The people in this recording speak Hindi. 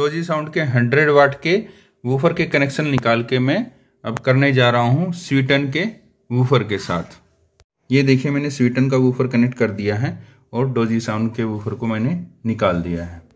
डोजी साउंड के हंड्रेड वाट के वूफर के कनेक्शन निकाल के मैं अब करने जा रहा हूँ स्वीटन के वूफर के साथ ये देखिए मैंने स्वीटन का वूफर कनेक्ट कर दिया है और डोजी साउंड के वूफर को मैंने निकाल दिया है